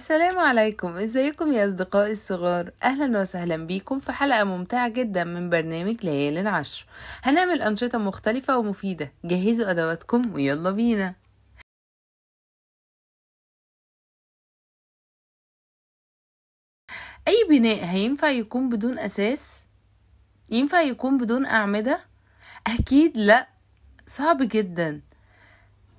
السلام عليكم ازيكم يا اصدقائي الصغار اهلا وسهلا بيكم في حلقه ممتعه جدا من برنامج ليال العشر هنعمل انشطه مختلفه ومفيده جهزوا ادواتكم ويلا بينا اي بناء هينفع يكون بدون اساس ينفع يكون بدون اعمده اكيد لا صعب جدا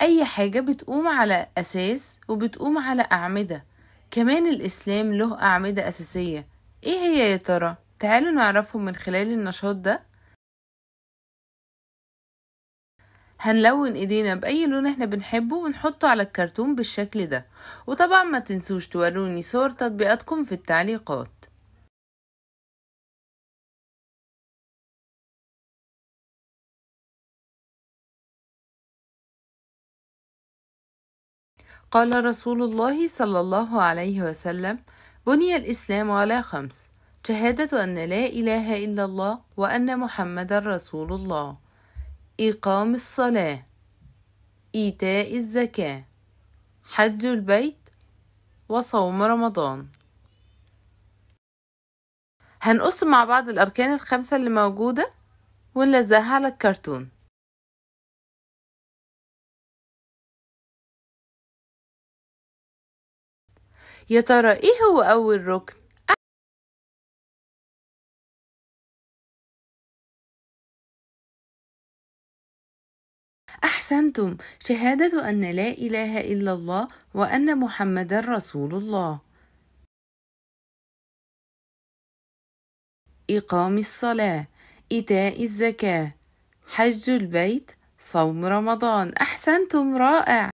اي حاجه بتقوم على اساس وبتقوم على اعمده كمان الإسلام له أعمدة أساسية إيه هي يا ترى؟ تعالوا نعرفهم من خلال النشاط ده هنلون ايدينا باي لون احنا بنحبه ونحطه على الكرتون بالشكل ده وطبعا ما تنسوش توروني صور تطبيقاتكم في التعليقات قال رسول الله صلى الله عليه وسلم بني الإسلام على خمس شهادة أن لا إله إلا الله وأن محمد رسول الله إقام الصلاة إيتاء الزكاة حج البيت وصوم رمضان هنقص مع بعض الأركان الخمسة اللي موجودة ونلزقها على الكرتون يا ترى إيه هو أول ركن؟ أحسنتم شهادة أن لا إله إلا الله وأن محمدا رسول الله إقام الصلاة إيتاء الزكاة حج البيت صوم رمضان أحسنتم رائع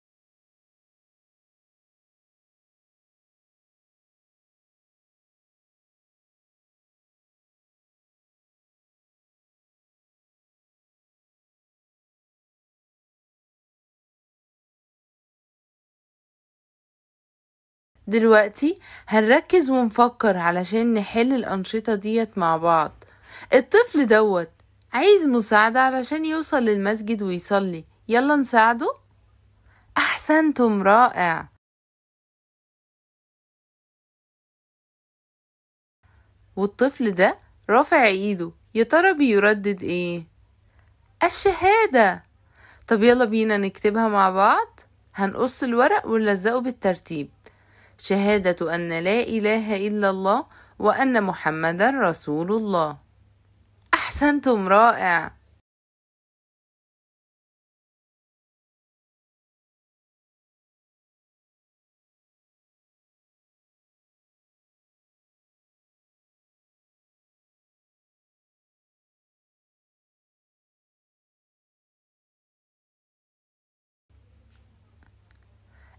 دلوقتي هنركز ونفكر علشان نحل الأنشطة ديت مع بعض الطفل دوت عايز مساعدة علشان يوصل للمسجد ويصلي يلا نساعده أحسنتم رائع والطفل ده رافع ايده يا ترى بيردد ايه الشهادة طب يلا بينا نكتبها مع بعض هنقص الورق ونلزقه بالترتيب شهادة أن لا إله إلا الله وأن محمدا رسول الله أحسنتم رائع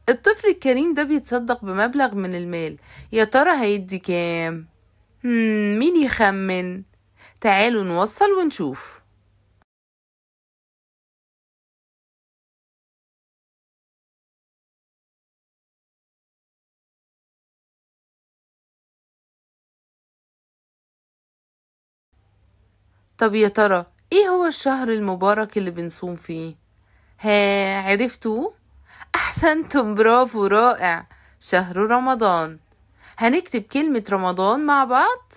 الطفل الكريم ده بيتصدق بمبلغ من المال يا ترى هيدي كام مين يخمن تعالوا نوصل ونشوف طب يا ترى ايه هو الشهر المبارك اللي بنصوم فيه ها عرفتوه أحسنتم برافو رائع شهر رمضان هنكتب كلمة رمضان مع بعض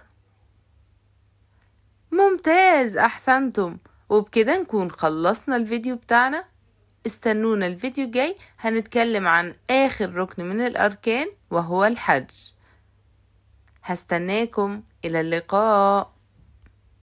ممتاز أحسنتم وبكده نكون خلصنا الفيديو بتاعنا استنونا الفيديو الجاي هنتكلم عن آخر ركن من الأركان وهو الحج هستناكم إلى اللقاء